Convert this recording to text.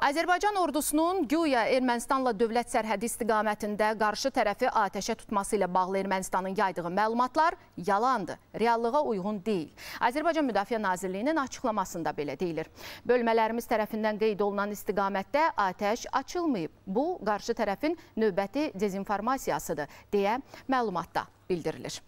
Azərbaycan ordusunun güya Ermənistanla dövlət sərhədi istiqamətində qarşı tərəfi atəşə tutması ilə bağlı Ermənistanın yaydığı məlumatlar yalandır, reallığa uyğun deyil. Azərbaycan Müdafiə Nazirliyinin açıqlamasında belə deyilir. Bölmələrimiz tərəfindən qeyd olunan istiqamətdə atəş açılmayıb. Bu, qarşı tərəfin növbəti dezinformasiyasıdır, deyə məlumatda bildirilir.